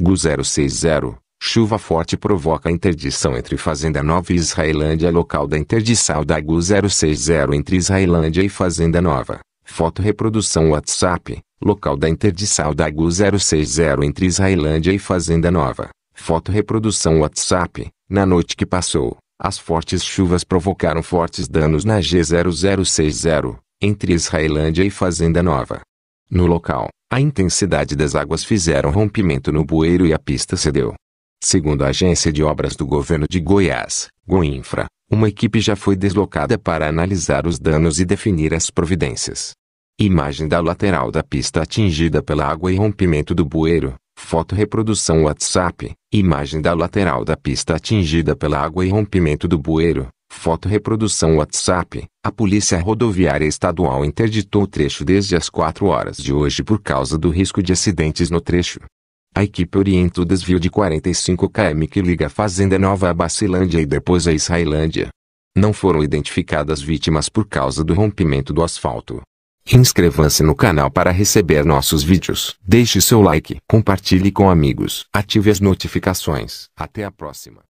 GU 060, chuva forte provoca interdição entre Fazenda Nova e Israelândia local da interdição da GU 060 entre Israelândia e Fazenda Nova. Foto reprodução WhatsApp, local da interdição da GU 060 entre Israelândia e Fazenda Nova. Foto reprodução WhatsApp, na noite que passou, as fortes chuvas provocaram fortes danos na G0060, entre Israelândia e Fazenda Nova. No local, a intensidade das águas fizeram rompimento no bueiro e a pista cedeu. Segundo a agência de obras do governo de Goiás, Goinfra, uma equipe já foi deslocada para analisar os danos e definir as providências. Imagem da lateral da pista atingida pela água e rompimento do bueiro. Foto reprodução WhatsApp. Imagem da lateral da pista atingida pela água e rompimento do bueiro. Foto reprodução WhatsApp. A Polícia Rodoviária Estadual interditou o trecho desde as 4 horas de hoje por causa do risco de acidentes no trecho. A equipe orienta o desvio de 45 km que liga a Fazenda Nova à Bacilândia e depois a Israelândia. Não foram identificadas vítimas por causa do rompimento do asfalto. Inscreva-se no canal para receber nossos vídeos. Deixe seu like, compartilhe com amigos, ative as notificações. Até a próxima.